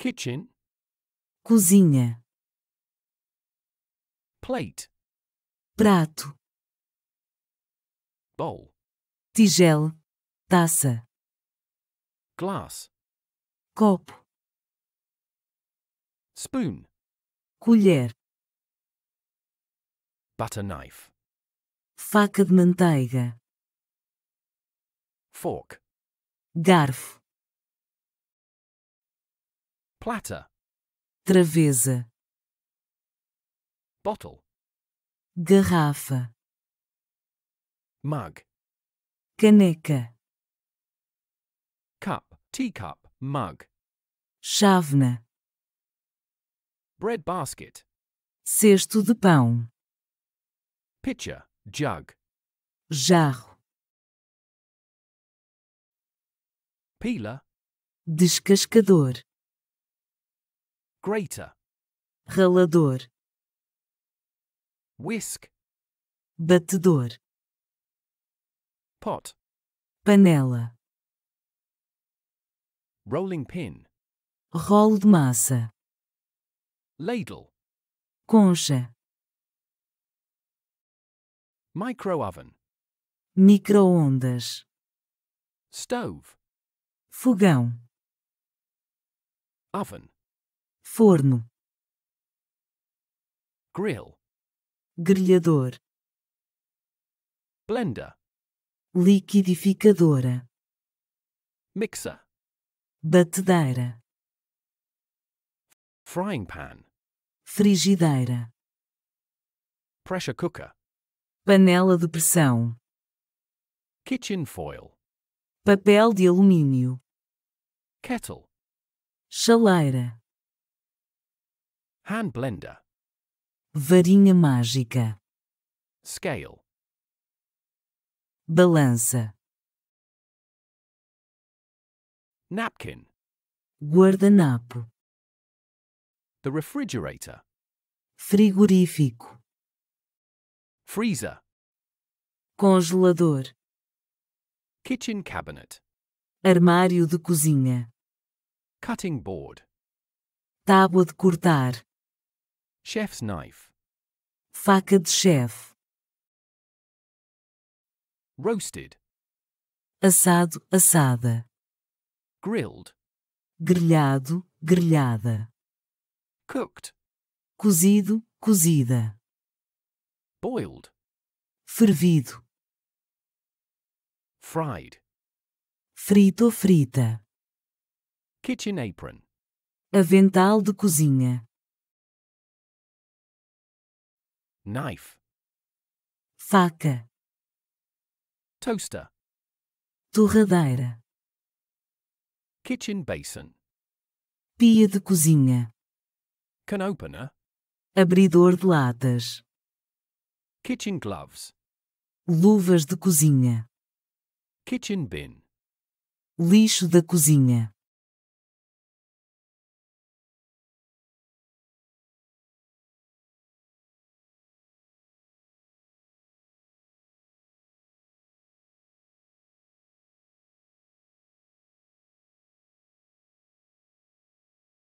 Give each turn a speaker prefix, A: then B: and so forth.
A: kitchen, cozinha, plate, prato, bowl, tigel, taça, glass, copo, spoon, colher,
B: butter knife,
A: faca de manteiga, fork, garfo, Platter. Travesa. Bottle. Garrafa. Mug. Caneca.
B: Cup, teacup, mug.
A: Chávena.
B: Bread basket.
A: Cesto de pão. Pitcher, jug. Jarro. Peeler. Descascador grater, Ralador. Whisk. Batedor. Pot. Panela.
B: Rolling pin.
A: Rolo de massa. Ladle. Concha.
B: Microoven.
A: Microondas.
B: Stove.
A: Fogão. Oven forno, grill, grelhador, blender, liquidificadora, mixer, batedeira,
B: frying pan,
A: frigideira, pressure cooker, panela de pressão, kitchen foil, papel de alumínio, kettle,
B: chaleira. Hand blender.
A: Varinha mágica. Scale. Balança. Napkin. Guardanapo.
B: The refrigerator.
A: Frigorífico. Freezer. Congelador. Kitchen cabinet. Armário de cozinha. Cutting board. Tábua de cortar. Chef's knife. Faca de chefe. Roasted. Assado, assada. Grilled. Grelhado, grelhada. Cooked. Cozido, cozida. Boiled. Fervido. Fried. Frito, frita. Kitchen apron. Avental de cozinha. Knife. Faca. Toaster. Torradeira.
B: Kitchen basin.
A: Pia de cozinha.
B: Can opener.
A: Abridor de latas. Kitchen gloves. Luvas de cozinha. Kitchen bin. Lixo da cozinha.